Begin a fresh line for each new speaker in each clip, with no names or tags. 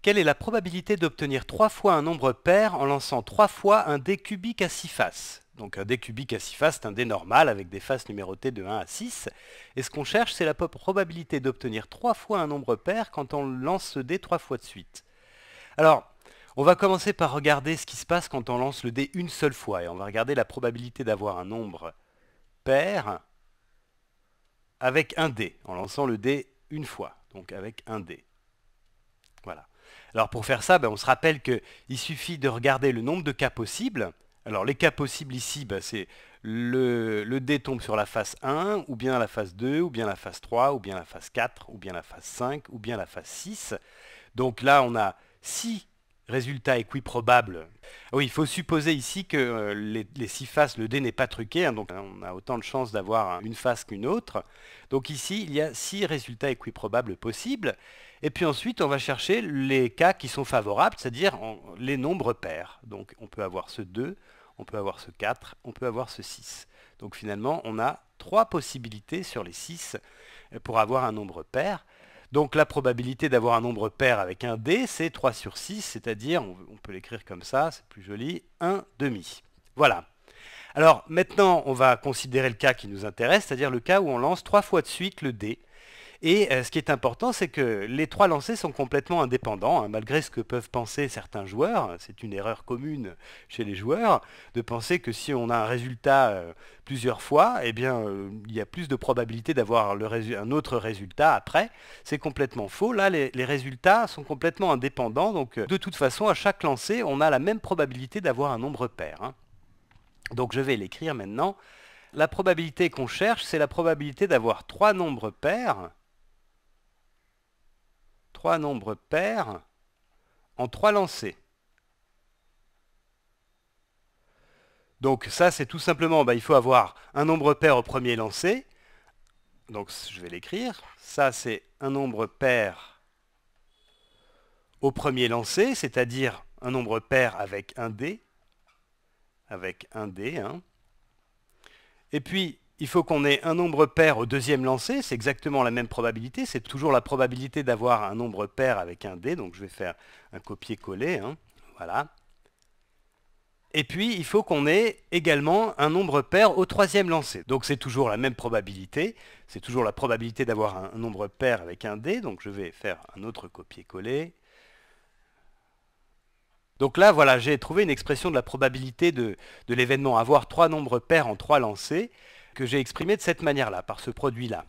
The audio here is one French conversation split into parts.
Quelle est la probabilité d'obtenir trois fois un nombre pair en lançant trois fois un dé cubique à six faces donc un dé cubique à six faces, c'est un dé normal avec des faces numérotées de 1 à 6. Et ce qu'on cherche, c'est la probabilité d'obtenir trois fois un nombre pair quand on lance ce dé trois fois de suite. Alors, on va commencer par regarder ce qui se passe quand on lance le dé une seule fois. Et on va regarder la probabilité d'avoir un nombre pair avec un dé, en lançant le dé une fois, donc avec un dé. Voilà. Alors pour faire ça, ben, on se rappelle qu'il suffit de regarder le nombre de cas possibles. Alors les cas possibles ici, ben c'est le, le, dé tombe sur la face 1, ou bien la face 2, ou bien la face 3, ou bien la face 4, ou bien la face 5, ou bien la face 6. Donc là, on a 6 Résultat équiprobable. Oui, il faut supposer ici que euh, les, six faces, le dé n'est pas truqué, hein, donc on a autant de chances d'avoir une face qu'une autre. Donc ici, il y a six résultats équiprobables possibles. Et puis ensuite, on va chercher les cas qui sont favorables, c'est-à-dire les nombres pairs. Donc on peut avoir ce 2, on peut avoir ce 4, on peut avoir ce 6. Donc finalement, on a trois possibilités sur les 6 pour avoir un nombre pair. Donc la probabilité d'avoir un nombre pair avec un D, c'est 3 sur 6, c'est-à-dire, on, peut l'écrire comme ça, c'est plus joli, 1 demi. Voilà. Alors maintenant, on va considérer le cas qui nous intéresse, c'est-à-dire le cas où on lance 3 fois de suite le D et euh, ce qui est important, c'est que les trois lancers sont complètement indépendants, hein. malgré ce que peuvent penser certains joueurs. C'est une erreur commune chez les joueurs de penser que si on a un résultat euh, plusieurs fois, eh bien, euh, il y a plus de probabilité d'avoir un autre résultat après. C'est complètement faux. Là, les, résultats sont complètement indépendants. Donc, de toute façon, à chaque lancer, on a la même probabilité d'avoir un nombre pair. Hein. Donc, je vais l'écrire maintenant. La probabilité qu'on cherche, c'est la probabilité d'avoir trois nombres pairs trois nombres pairs en trois lancers. Donc ça, c'est tout simplement, bah, il faut avoir un nombre pair au premier lancé. Donc je vais l'écrire. Ça, c'est un nombre pair au premier lancé, c'est-à-dire un nombre pair avec un D. Avec un D. Hein. Et puis, il faut qu'on ait un nombre pair au deuxième lancer, c'est exactement la même probabilité, c'est toujours la probabilité d'avoir un nombre pair avec un dé, donc je vais faire un copier-coller, hein, voilà. Et puis il faut qu'on ait également un nombre pair au troisième lancer, donc c'est toujours la même probabilité, c'est toujours la probabilité d'avoir un, nombre pair avec un dé, donc je vais faire un autre copier-coller. Donc là, voilà, j'ai trouvé une expression de la probabilité de, de l'événement, avoir trois nombres pairs en trois lancés, que j'ai exprimé de cette manière-là, par ce produit-là.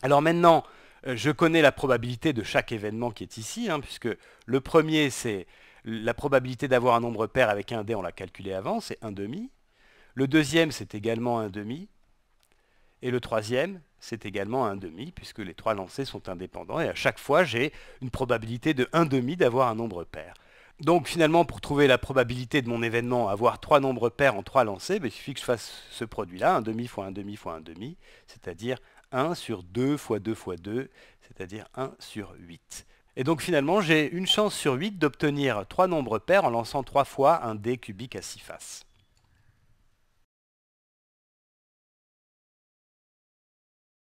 Alors maintenant, euh, je connais la probabilité de chaque événement qui est ici, hein, puisque le premier, c'est la probabilité d'avoir un nombre pair avec un dé, on l'a calculé avant, c'est demi. Le deuxième, c'est également demi, Et le troisième, c'est également 1,5, puisque les trois lancers sont indépendants. Et à chaque fois, j'ai une probabilité de 1,5 d'avoir un nombre pair. Donc finalement, pour trouver la probabilité de mon événement avoir trois nombres pairs en trois lancés, ben, il suffit que je fasse ce produit-là, 1 demi fois 1 demi fois 1 demi, c'est-à-dire 1 sur 2 fois 2 fois 2, c'est-à-dire 1 sur 8. Et donc finalement, j'ai une chance sur 8 d'obtenir trois nombres pairs en lançant 3 fois un dé cubique à 6 faces.